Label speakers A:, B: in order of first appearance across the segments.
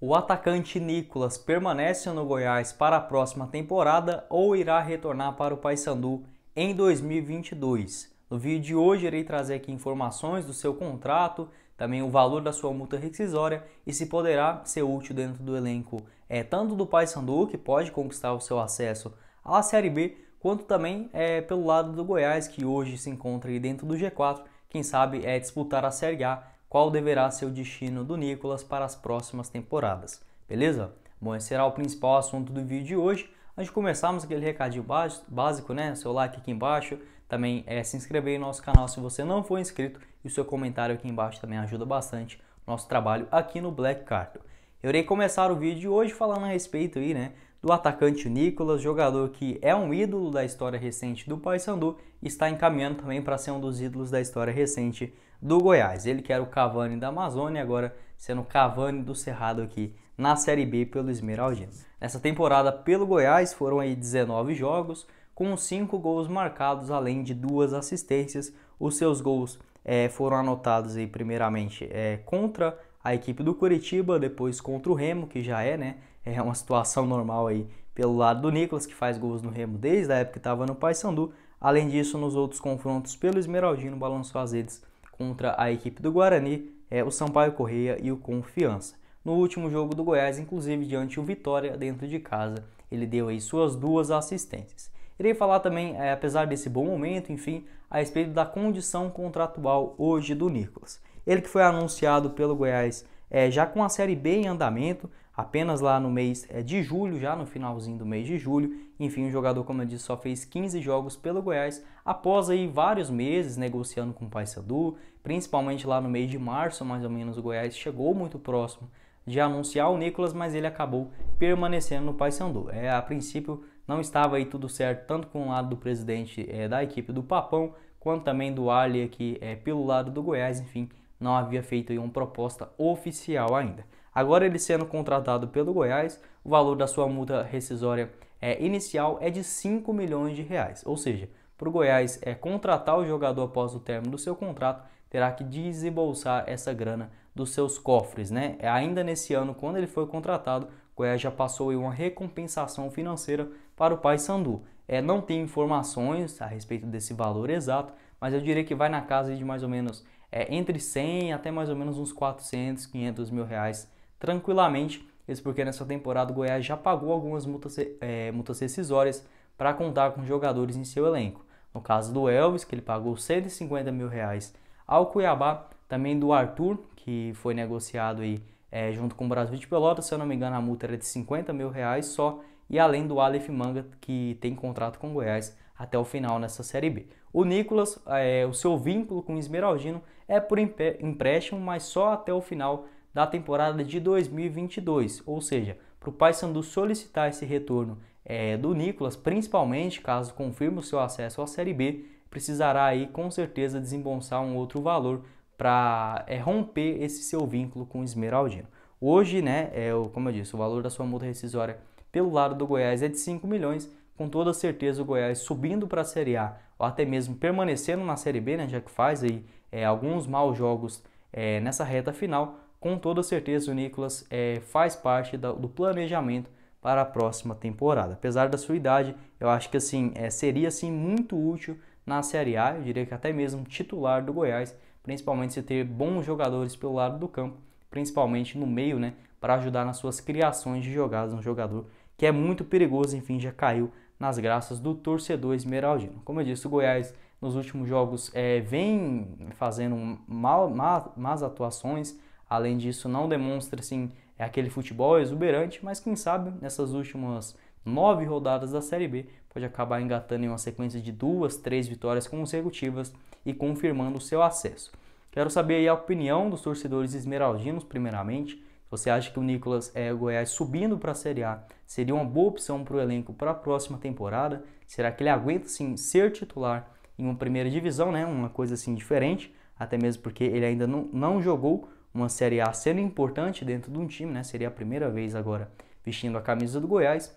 A: O atacante Nicolas permanece no Goiás para a próxima temporada ou irá retornar para o Paysandu em 2022. No vídeo de hoje irei trazer aqui informações do seu contrato, também o valor da sua multa rescisória e se poderá ser útil dentro do elenco, é, tanto do Paysandu, que pode conquistar o seu acesso à Série B, quanto também é, pelo lado do Goiás, que hoje se encontra dentro do G4, quem sabe é disputar a Série A qual deverá ser o destino do Nicolas para as próximas temporadas, beleza? Bom, esse será o principal assunto do vídeo de hoje. Antes de começarmos aquele recadinho básico, né? Seu like aqui embaixo, também é se inscrever no nosso canal se você não for inscrito e o seu comentário aqui embaixo também ajuda bastante nosso trabalho aqui no Black Card. Eu irei começar o vídeo de hoje falando a respeito aí, né, do atacante Nicolas, jogador que é um ídolo da história recente do Paysandu, está encaminhando também para ser um dos ídolos da história recente do Goiás. Ele que era o Cavani da Amazônia, agora sendo Cavani do Cerrado aqui na Série B pelo Esmeraldino. Nessa temporada pelo Goiás foram aí 19 jogos, com 5 gols marcados, além de duas assistências. Os seus gols é, foram anotados aí primeiramente é, contra a equipe do Curitiba, depois contra o Remo, que já é né, é uma situação normal aí pelo lado do Nicolas, que faz gols no Remo desde a época que estava no Paysandu. Além disso, nos outros confrontos pelo Esmeraldino balançou as redes contra a equipe do Guarani, é, o Sampaio Correia e o Confiança. No último jogo do Goiás, inclusive diante o Vitória dentro de casa, ele deu aí suas duas assistências. Irei falar também, é, apesar desse bom momento, enfim, a respeito da condição contratual hoje do Nicolas. Ele que foi anunciado pelo Goiás é, já com a Série B em andamento, apenas lá no mês eh, de julho, já no finalzinho do mês de julho. Enfim, o jogador, como eu disse, só fez 15 jogos pelo Goiás após aí vários meses negociando com o Paysandu, principalmente lá no mês de março, mais ou menos, o Goiás chegou muito próximo de anunciar o Nicolas, mas ele acabou permanecendo no Paysandu. É, a princípio não estava aí tudo certo, tanto com o lado do presidente é, da equipe do Papão, quanto também do Ali aqui é, pelo lado do Goiás, enfim, não havia feito aí uma proposta oficial ainda. Agora, ele sendo contratado pelo Goiás, o valor da sua multa rescisória é, inicial é de 5 milhões de reais. Ou seja, para o Goiás é, contratar o jogador após o término do seu contrato, terá que desembolsar essa grana dos seus cofres. Né? É ainda nesse ano, quando ele foi contratado, o Goiás já passou uma recompensação financeira para o Sandu. É, não tem informações a respeito desse valor exato, mas eu diria que vai na casa de mais ou menos é, entre 100 até mais ou menos uns 400, 500 mil reais tranquilamente. Isso porque nessa temporada o Goiás já pagou algumas multas, é, multas rescisórias para contar com jogadores em seu elenco. No caso do Elvis, que ele pagou 150 mil reais ao Cuiabá, também do Arthur, que foi negociado aí, é, junto com o Brasil de Pelotas, se eu não me engano a multa era de 50 mil reais só, e além do Aleph Manga, que tem contrato com o Goiás até o final nessa Série B. O Nicolas, é, o seu vínculo com o Esmeraldino é por empréstimo, mas só até o final da temporada de 2022, ou seja, para o Paysandu solicitar esse retorno é, do Nicolas, principalmente caso confirme o seu acesso à Série B, precisará aí com certeza desembolsar um outro valor para é, romper esse seu vínculo com o Esmeraldino. Hoje, né, é, como eu disse, o valor da sua multa rescisória pelo lado do Goiás é de 5 milhões, com toda certeza o Goiás subindo para a Série A ou até mesmo permanecendo na Série B, né, já que faz aí é, alguns maus jogos é, nessa reta final, com toda certeza o Nicolas é, faz parte da, do planejamento para a próxima temporada. Apesar da sua idade, eu acho que assim é, seria assim muito útil na Série A, eu diria que até mesmo titular do Goiás, principalmente se ter bons jogadores pelo lado do campo, principalmente no meio, né, para ajudar nas suas criações de jogadas, um jogador que é muito perigoso, enfim, já caiu nas graças do torcedor esmeraldino. Como eu disse, o Goiás nos últimos jogos é, vem fazendo mal, más atuações, Além disso, não demonstra assim é aquele futebol exuberante, mas quem sabe nessas últimas nove rodadas da Série B pode acabar engatando em uma sequência de duas, três vitórias consecutivas e confirmando o seu acesso. Quero saber a opinião dos torcedores esmeraldinos, primeiramente. Você acha que o Nicolas é, Goiás subindo para a Série A seria uma boa opção para o elenco para a próxima temporada? Será que ele aguenta sim ser titular em uma primeira divisão, né? Uma coisa assim diferente, até mesmo porque ele ainda não, não jogou uma Série A sendo importante dentro de um time, né? Seria a primeira vez agora vestindo a camisa do Goiás.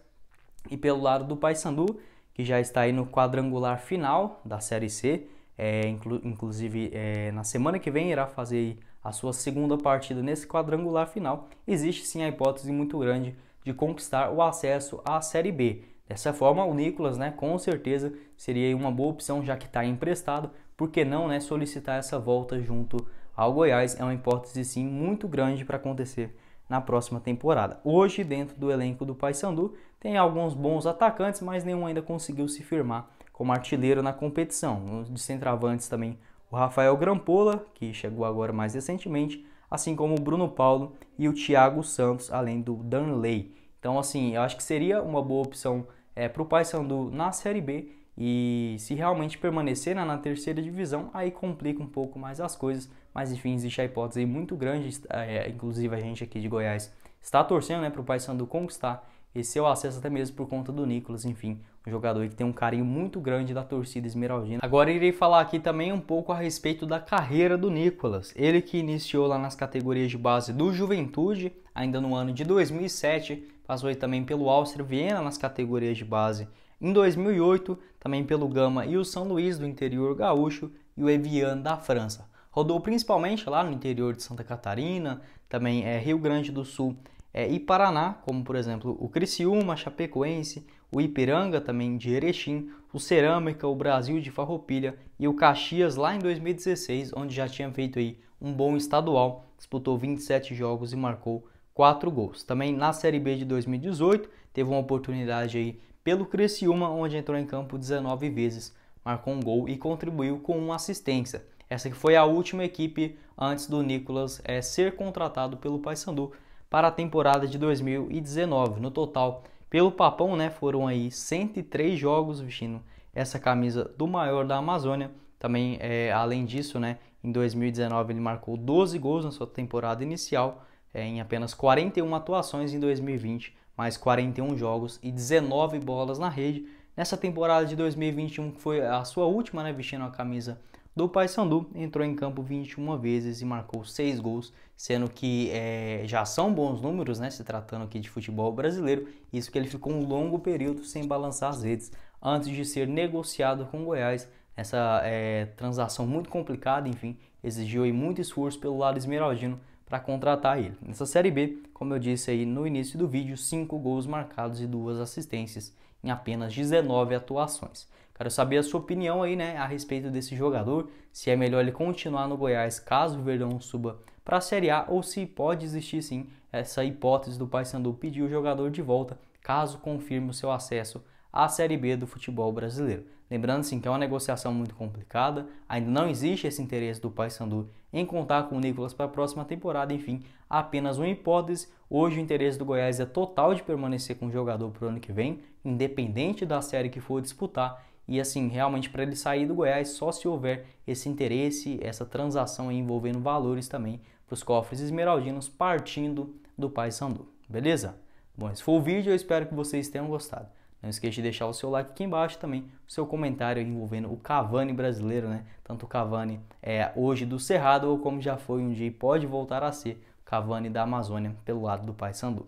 A: E pelo lado do Paysandu, que já está aí no quadrangular final da Série C, é, inclu inclusive é, na semana que vem irá fazer a sua segunda partida nesse quadrangular final. Existe sim a hipótese muito grande de conquistar o acesso à Série B. Dessa forma, o Nicolas, né, com certeza seria uma boa opção, já que está emprestado, por que não né, solicitar essa volta junto ao Goiás é uma hipótese sim muito grande para acontecer na próxima temporada. Hoje, dentro do elenco do Paysandu, tem alguns bons atacantes, mas nenhum ainda conseguiu se firmar como artilheiro na competição. De centroavantes também o Rafael Grampola, que chegou agora mais recentemente, assim como o Bruno Paulo e o Thiago Santos, além do Danley. Então, assim, eu acho que seria uma boa opção é, eh, para o Paysandu na Série B e se realmente permanecer na terceira divisão, aí complica um pouco mais as coisas. Mas enfim, existe a hipótese muito grande, é, inclusive a gente aqui de Goiás está torcendo né, para o Paysandu conquistar esse seu acesso até mesmo por conta do Nicolas, enfim, um jogador que tem um carinho muito grande da torcida esmeraldina. Agora irei falar aqui também um pouco a respeito da carreira do Nicolas. Ele que iniciou lá nas categorias de base do Juventude, ainda no ano de 2007, passou aí também pelo Áustria Viena nas categorias de base em 2008, também pelo Gama e o São Luís do interior gaúcho e o Evian da França. Rodou principalmente lá no interior de Santa Catarina, também é, Rio Grande do Sul é, e Paraná, como por exemplo o Criciúma, Chapecoense, o Ipiranga também de Erechim, o Cerâmica, o Brasil de Farroupilha e o Caxias lá em 2016, onde já tinha feito aí um bom estadual, disputou 27 jogos e marcou 4 gols. Também na Série B de 2018 teve uma oportunidade aí pelo Criciúma, onde entrou em campo 19 vezes, marcou um gol e contribuiu com uma assistência. Essa que foi a última equipe antes do Nicolas é, ser contratado pelo Paysandu para a temporada de 2019. No total, pelo Papão, né, foram aí 103 jogos vestindo essa camisa do maior da Amazônia. Também, é, além disso, né, em 2019 ele marcou 12 gols na sua temporada inicial, é, em apenas 41 atuações. Em 2020 mais 41 jogos e 19 bolas na rede nessa temporada de 2021, que foi a sua última, né, vestindo a camisa do Paysandu, entrou em campo 21 vezes e marcou 6 gols, sendo que é, já são bons números, né, se tratando aqui de futebol brasileiro, isso que ele ficou um longo período sem balançar as redes, antes de ser negociado com Goiás, essa é, transação muito complicada, enfim, exigiu muito esforço pelo lado esmeraldino, para contratar ele. Nessa Série B, como eu disse aí no início do vídeo, 5 gols marcados e duas assistências em apenas 19 atuações. Quero saber a sua opinião aí, né, a respeito desse jogador, se é melhor ele continuar no Goiás caso o Verdão suba para a Série A ou se pode existir sim essa hipótese do Paysandu pedir o jogador de volta caso confirme o seu acesso à Série B do futebol brasileiro. Lembrando sim que é uma negociação muito complicada, ainda não existe esse interesse do Paysandu em contar com o Nicolas para a próxima temporada, enfim, apenas uma hipótese. Hoje o interesse do Goiás é total de permanecer com o jogador para o ano que vem, independente da série que for disputar. E assim, realmente para ele sair do Goiás só se houver esse interesse, essa transação envolvendo valores também para os cofres esmeraldinos partindo do Paysandu. Beleza? Bom, esse foi o vídeo, eu espero que vocês tenham gostado. Não esqueça de deixar o seu like aqui embaixo também, o seu comentário envolvendo o Cavani brasileiro, né? Tanto o Cavani é hoje do Cerrado ou como já foi um dia e pode voltar a ser Cavani da Amazônia pelo lado do Paysandu.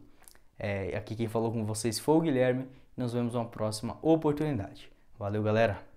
A: É, aqui quem falou com vocês foi o Guilherme. Nos vemos uma próxima oportunidade. Valeu, galera!